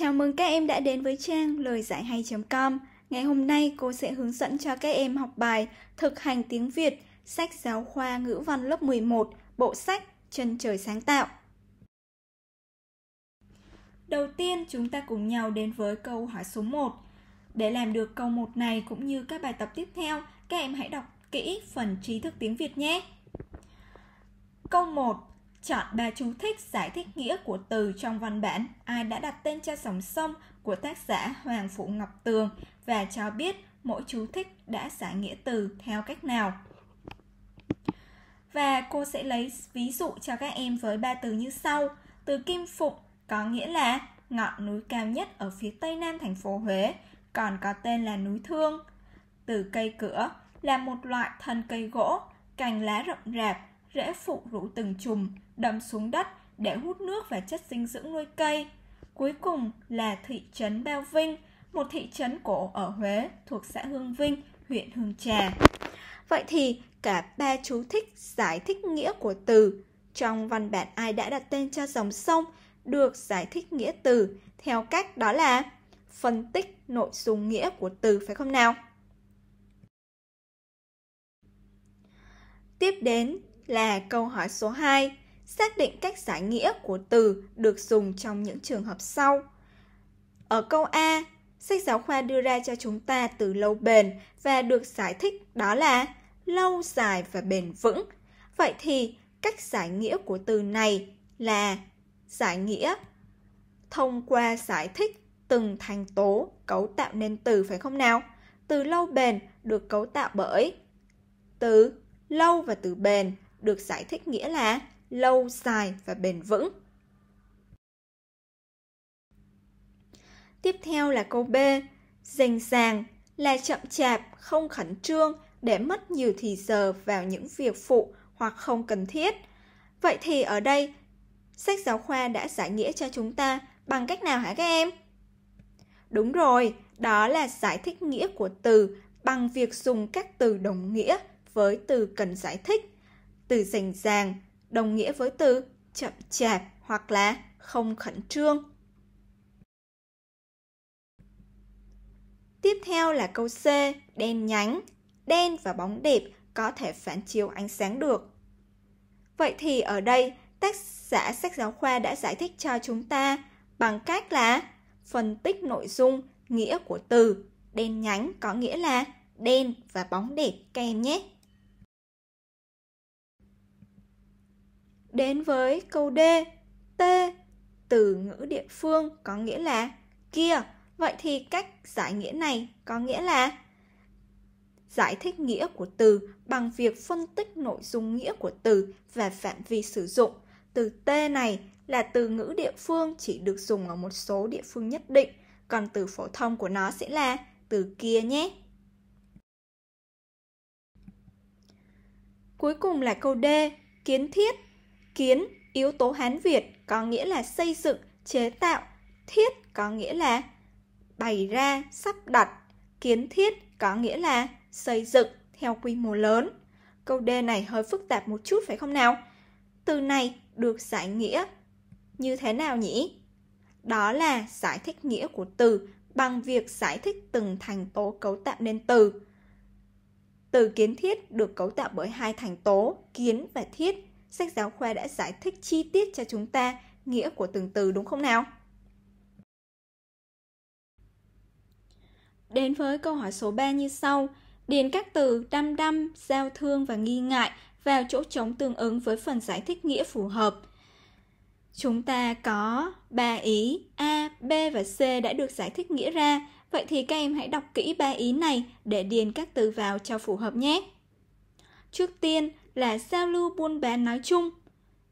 Chào mừng các em đã đến với trang lời giải hay.com. Ngày hôm nay cô sẽ hướng dẫn cho các em học bài thực hành tiếng Việt, sách giáo khoa ngữ văn lớp 11, bộ sách Chân trời sáng tạo. Đầu tiên chúng ta cùng nhau đến với câu hỏi số 1. Để làm được câu 1 này cũng như các bài tập tiếp theo, các em hãy đọc kỹ phần trí thức tiếng Việt nhé. Câu 1 Chọn ba chú thích giải thích nghĩa của từ trong văn bản Ai đã đặt tên cho dòng sông của tác giả Hoàng Phụ Ngọc Tường và cho biết mỗi chú thích đã giải nghĩa từ theo cách nào. Và cô sẽ lấy ví dụ cho các em với ba từ như sau. Từ Kim Phụng có nghĩa là ngọn núi cao nhất ở phía tây nam thành phố Huế, còn có tên là núi Thương. Từ cây cửa là một loại thân cây gỗ, cành lá rậm rạp, rễ phụ rủ từng chùm, đâm xuống đất để hút nước và chất dinh dưỡng nuôi cây. Cuối cùng là thị trấn Bao Vinh, một thị trấn cổ ở Huế thuộc xã Hương Vinh, huyện Hương Trà. Vậy thì cả ba chú thích giải thích nghĩa của từ. Trong văn bản ai đã đặt tên cho dòng sông được giải thích nghĩa từ theo cách đó là phân tích nội dung nghĩa của từ phải không nào? Tiếp đến là câu hỏi số 2. Xác định cách giải nghĩa của từ được dùng trong những trường hợp sau. Ở câu A, sách giáo khoa đưa ra cho chúng ta từ lâu bền và được giải thích đó là lâu dài và bền vững. Vậy thì cách giải nghĩa của từ này là giải nghĩa thông qua giải thích từng thành tố cấu tạo nên từ phải không nào? Từ lâu bền được cấu tạo bởi từ lâu và từ bền được giải thích nghĩa là lâu dài và bền vững. Tiếp theo là câu B, dành dàng là chậm chạp, không khẩn trương để mất nhiều thì giờ vào những việc phụ hoặc không cần thiết. Vậy thì ở đây, sách giáo khoa đã giải nghĩa cho chúng ta bằng cách nào hả các em? Đúng rồi, đó là giải thích nghĩa của từ bằng việc dùng các từ đồng nghĩa với từ cần giải thích từ rành ràng đồng nghĩa với từ chậm chạp hoặc là không khẩn trương. Tiếp theo là câu C, đen nhánh. Đen và bóng đẹp có thể phản chiếu ánh sáng được. Vậy thì ở đây, tác giả sách giáo khoa đã giải thích cho chúng ta bằng cách là phân tích nội dung, nghĩa của từ. Đen nhánh có nghĩa là đen và bóng đẹp kèm nhé. đến với câu D. T, từ ngữ địa phương có nghĩa là kia. Vậy thì cách giải nghĩa này có nghĩa là giải thích nghĩa của từ bằng việc phân tích nội dung nghĩa của từ và phạm vi sử dụng. Từ T này là từ ngữ địa phương chỉ được dùng ở một số địa phương nhất định, còn từ phổ thông của nó sẽ là từ kia nhé. Cuối cùng là câu D, kiến thiết kiến, yếu tố Hán Việt có nghĩa là xây dựng, chế tạo, thiết có nghĩa là bày ra, sắp đặt, kiến thiết có nghĩa là xây dựng theo quy mô lớn. Câu D này hơi phức tạp một chút phải không nào? Từ này được giải nghĩa như thế nào nhỉ? Đó là giải thích nghĩa của từ bằng việc giải thích từng thành tố cấu tạo nên từ. Từ kiến thiết được cấu tạo bởi hai thành tố, kiến và thiết sách giáo khoa đã giải thích chi tiết cho chúng ta nghĩa của từng từ đúng không nào? Đến với câu hỏi số 3 như sau, điền các từ đăm đăm, giao thương và nghi ngại vào chỗ trống tương ứng với phần giải thích nghĩa phù hợp. Chúng ta có ba ý A, B và C đã được giải thích nghĩa ra, vậy thì các em hãy đọc kỹ ba ý này để điền các từ vào cho phù hợp nhé. Trước tiên, là giao lưu buôn bán nói chung.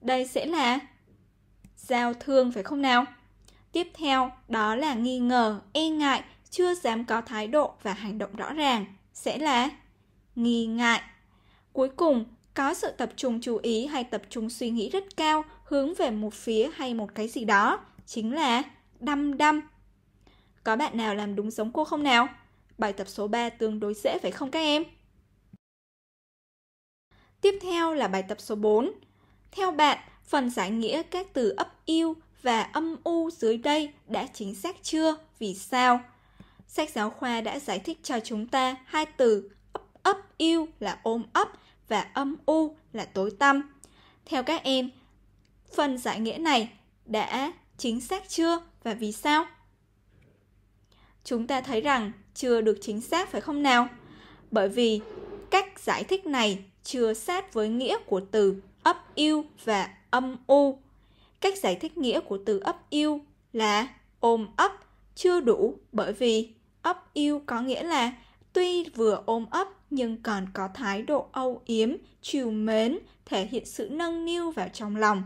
Đây sẽ là giao thương phải không nào? Tiếp theo đó là nghi ngờ, e ngại, chưa dám có thái độ và hành động rõ ràng sẽ là nghi ngại. Cuối cùng, có sự tập trung chú ý hay tập trung suy nghĩ rất cao hướng về một phía hay một cái gì đó chính là đăm đăm. Có bạn nào làm đúng giống cô không nào? Bài tập số 3 tương đối dễ phải không các em? Tiếp theo là bài tập số 4. Theo bạn, phần giải nghĩa các từ ấp yêu và âm u dưới đây đã chính xác chưa? Vì sao? Sách giáo khoa đã giải thích cho chúng ta hai từ ấp ấp yêu là ôm ấp và âm u là tối tăm. Theo các em, phần giải nghĩa này đã chính xác chưa và vì sao? Chúng ta thấy rằng chưa được chính xác phải không nào? Bởi vì cách giải thích này chưa sát với nghĩa của từ ấp yêu và âm u. Cách giải thích nghĩa của từ ấp yêu là ôm ấp chưa đủ bởi vì ấp yêu có nghĩa là tuy vừa ôm ấp nhưng còn có thái độ âu yếm, trìu mến, thể hiện sự nâng niu vào trong lòng.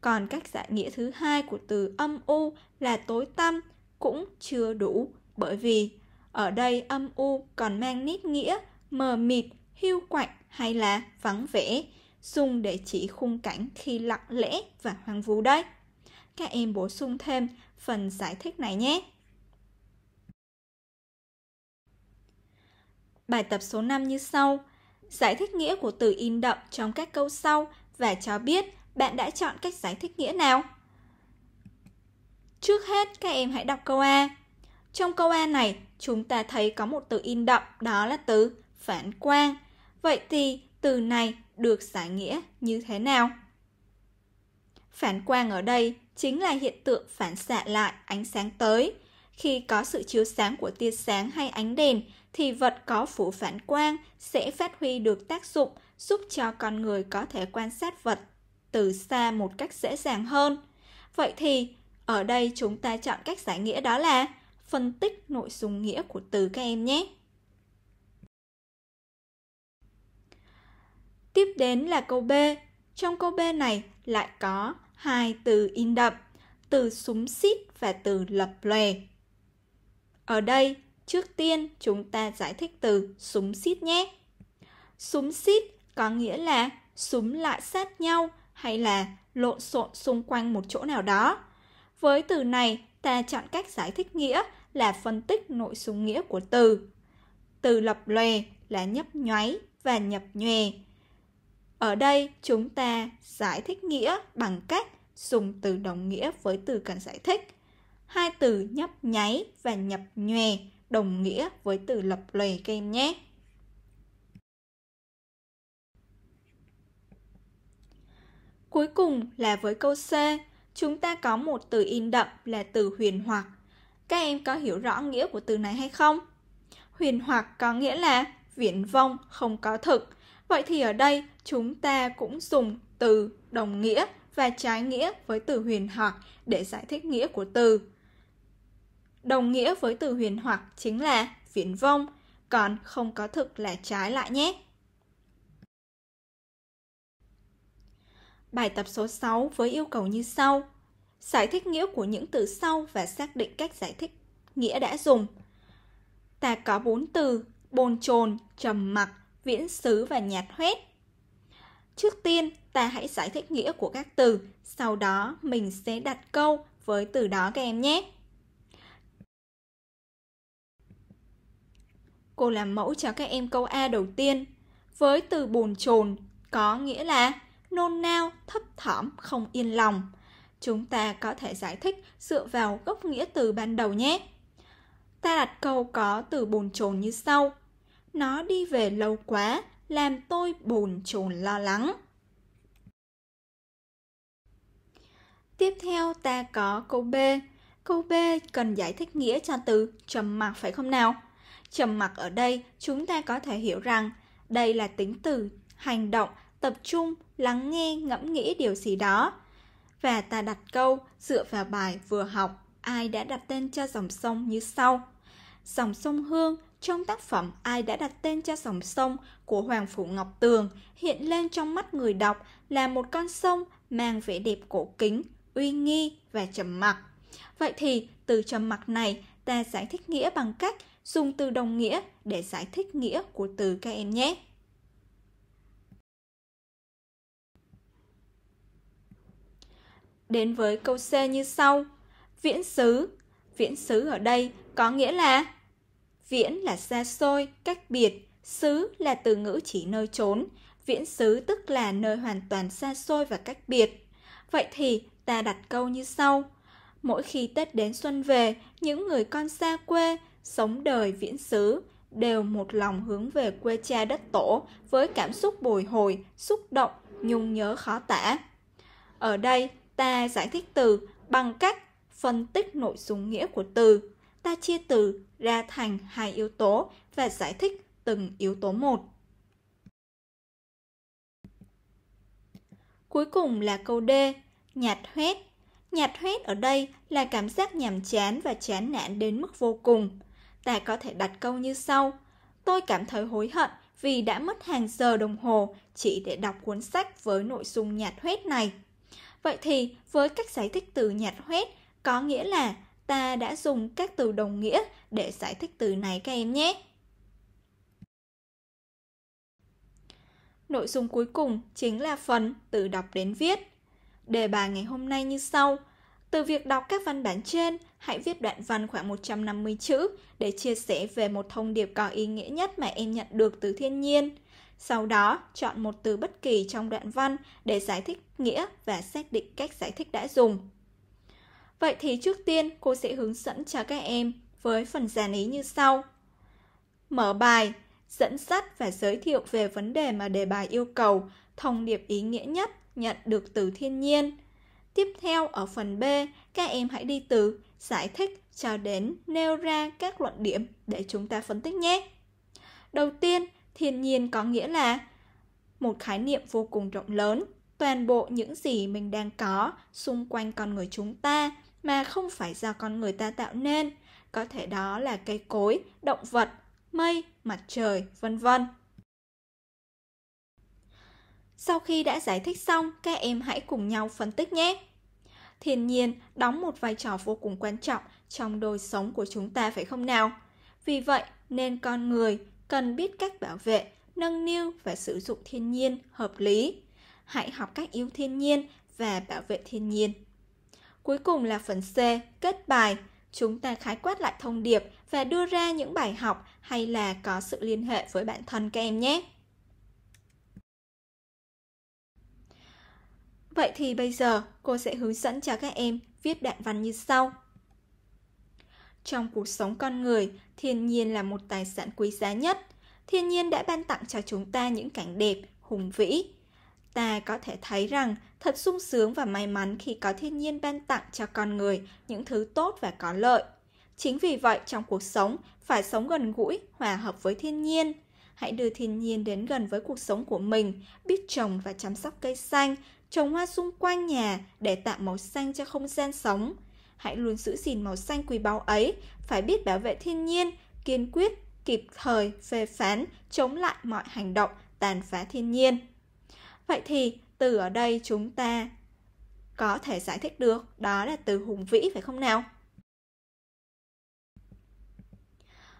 Còn cách giải nghĩa thứ hai của từ âm u là tối tăm cũng chưa đủ bởi vì ở đây âm u còn mang nít nghĩa mờ mịt, hiu quạnh hay là vắng vẻ, dùng để chỉ khung cảnh khi lặng lẽ và hoang vu đấy. Các em bổ sung thêm phần giải thích này nhé. Bài tập số 5 như sau. Giải thích nghĩa của từ in đậm trong các câu sau và cho biết bạn đã chọn cách giải thích nghĩa nào. Trước hết, các em hãy đọc câu A. Trong câu A này, chúng ta thấy có một từ in đậm đó là từ phản quang – Vậy thì từ này được giải nghĩa như thế nào? Phản quang ở đây chính là hiện tượng phản xạ lại ánh sáng tới. Khi có sự chiếu sáng của tia sáng hay ánh đèn thì vật có phủ phản quang sẽ phát huy được tác dụng giúp cho con người có thể quan sát vật từ xa một cách dễ dàng hơn. Vậy thì, ở đây chúng ta chọn cách giải nghĩa đó là phân tích nội dung nghĩa của từ các em nhé. Tiếp đến là câu B. Trong câu B này lại có hai từ in đậm, từ súng xít và từ lập lòe. Ở đây, trước tiên chúng ta giải thích từ súng xít nhé. Súng xít có nghĩa là súng lại sát nhau hay là lộn xộn xung quanh một chỗ nào đó. Với từ này, ta chọn cách giải thích nghĩa là phân tích nội dung nghĩa của từ. Từ lập lòe là nhấp nhoáy và nhập nhòe ở đây chúng ta giải thích nghĩa bằng cách dùng từ đồng nghĩa với từ cần giải thích. Hai từ nhấp nháy và nhập nhòe đồng nghĩa với từ lập lòe các em nhé. Cuối cùng là với câu C, chúng ta có một từ in đậm là từ huyền hoặc. Các em có hiểu rõ nghĩa của từ này hay không? Huyền hoặc có nghĩa là viển vông không có thực, Vậy thì ở đây chúng ta cũng dùng từ đồng nghĩa và trái nghĩa với từ huyền hoặc để giải thích nghĩa của từ. Đồng nghĩa với từ huyền hoặc chính là viển vông, còn không có thực là trái lại nhé. Bài tập số 6 với yêu cầu như sau. Giải thích nghĩa của những từ sau và xác định cách giải thích nghĩa đã dùng. Ta có 4 từ bồn chồn, trầm mặc, viễn xứ và nhạt huét. Trước tiên, ta hãy giải thích nghĩa của các từ, sau đó mình sẽ đặt câu với từ đó các em nhé. Cô làm mẫu cho các em câu A đầu tiên. Với từ bồn chồn có nghĩa là nôn nao, thấp thỏm, không yên lòng. Chúng ta có thể giải thích dựa vào gốc nghĩa từ ban đầu nhé. Ta đặt câu có từ bồn chồn như sau nó đi về lâu quá, làm tôi bồn chồn lo lắng. Tiếp theo ta có câu B. Câu B cần giải thích nghĩa cho từ trầm mặc phải không nào? Trầm mặc ở đây chúng ta có thể hiểu rằng đây là tính từ, hành động, tập trung, lắng nghe, ngẫm nghĩ điều gì đó. Và ta đặt câu dựa vào bài vừa học, ai đã đặt tên cho dòng sông như sau. Dòng sông Hương trong tác phẩm Ai đã đặt tên cho dòng sông của Hoàng Phủ Ngọc Tường hiện lên trong mắt người đọc là một con sông mang vẻ đẹp cổ kính, uy nghi và trầm mặc. Vậy thì từ trầm mặc này ta giải thích nghĩa bằng cách dùng từ đồng nghĩa để giải thích nghĩa của từ các em nhé. Đến với câu C như sau. Viễn xứ. Viễn xứ ở đây có nghĩa là Viễn là xa xôi, cách biệt, xứ là từ ngữ chỉ nơi trốn, viễn xứ tức là nơi hoàn toàn xa xôi và cách biệt. Vậy thì ta đặt câu như sau. Mỗi khi Tết đến xuân về, những người con xa quê, sống đời viễn xứ, đều một lòng hướng về quê cha đất tổ với cảm xúc bồi hồi, xúc động, nhung nhớ khó tả. Ở đây, ta giải thích từ bằng cách phân tích nội dung nghĩa của từ ta chia từ ra thành hai yếu tố và giải thích từng yếu tố một. Cuối cùng là câu D, nhạt huyết. Nhạt huyết ở đây là cảm giác nhàm chán và chán nản đến mức vô cùng. Ta có thể đặt câu như sau. Tôi cảm thấy hối hận vì đã mất hàng giờ đồng hồ chỉ để đọc cuốn sách với nội dung nhạt huyết này. Vậy thì với cách giải thích từ nhạt huyết có nghĩa là ta đã dùng các từ đồng nghĩa để giải thích từ này các em nhé. Nội dung cuối cùng chính là phần từ đọc đến viết. Đề bài ngày hôm nay như sau. Từ việc đọc các văn bản trên, hãy viết đoạn văn khoảng 150 chữ để chia sẻ về một thông điệp có ý nghĩa nhất mà em nhận được từ thiên nhiên. Sau đó, chọn một từ bất kỳ trong đoạn văn để giải thích nghĩa và xác định cách giải thích đã dùng. Vậy thì trước tiên cô sẽ hướng dẫn cho các em với phần giản ý như sau. Mở bài, dẫn dắt và giới thiệu về vấn đề mà đề bài yêu cầu, thông điệp ý nghĩa nhất nhận được từ thiên nhiên. Tiếp theo ở phần B, các em hãy đi từ giải thích cho đến nêu ra các luận điểm để chúng ta phân tích nhé. Đầu tiên, thiên nhiên có nghĩa là một khái niệm vô cùng rộng lớn, toàn bộ những gì mình đang có xung quanh con người chúng ta mà không phải do con người ta tạo nên, có thể đó là cây cối, động vật, mây, mặt trời, vân vân. Sau khi đã giải thích xong, các em hãy cùng nhau phân tích nhé. Thiên nhiên đóng một vai trò vô cùng quan trọng trong đời sống của chúng ta phải không nào? Vì vậy nên con người cần biết cách bảo vệ, nâng niu và sử dụng thiên nhiên hợp lý. Hãy học cách yêu thiên nhiên và bảo vệ thiên nhiên Cuối cùng là phần C, kết bài. Chúng ta khái quát lại thông điệp và đưa ra những bài học hay là có sự liên hệ với bản thân các em nhé. Vậy thì bây giờ cô sẽ hướng dẫn cho các em viết đoạn văn như sau. Trong cuộc sống con người, thiên nhiên là một tài sản quý giá nhất. Thiên nhiên đã ban tặng cho chúng ta những cảnh đẹp, hùng vĩ. Ta có thể thấy rằng thật sung sướng và may mắn khi có thiên nhiên ban tặng cho con người những thứ tốt và có lợi. Chính vì vậy trong cuộc sống phải sống gần gũi, hòa hợp với thiên nhiên. Hãy đưa thiên nhiên đến gần với cuộc sống của mình, biết trồng và chăm sóc cây xanh, trồng hoa xung quanh nhà để tạo màu xanh cho không gian sống. Hãy luôn giữ gìn màu xanh quý báu ấy, phải biết bảo vệ thiên nhiên, kiên quyết, kịp thời, phê phán, chống lại mọi hành động tàn phá thiên nhiên. Vậy thì từ ở đây chúng ta có thể giải thích được đó là từ hùng vĩ phải không nào?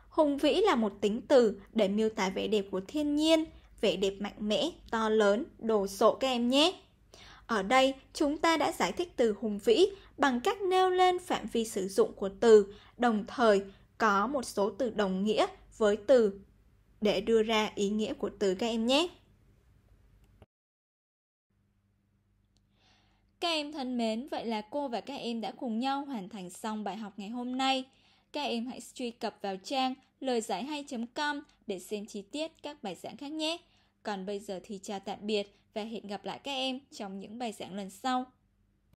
Hùng vĩ là một tính từ để miêu tả vẻ đẹp của thiên nhiên, vẻ đẹp mạnh mẽ, to lớn, đồ sộ các em nhé. Ở đây, chúng ta đã giải thích từ hùng vĩ bằng cách nêu lên phạm vi sử dụng của từ, đồng thời có một số từ đồng nghĩa với từ để đưa ra ý nghĩa của từ các em nhé. Các em thân mến, vậy là cô và các em đã cùng nhau hoàn thành xong bài học ngày hôm nay. Các em hãy truy cập vào trang lời giải hay.com để xem chi tiết các bài giảng khác nhé. Còn bây giờ thì chào tạm biệt và hẹn gặp lại các em trong những bài giảng lần sau.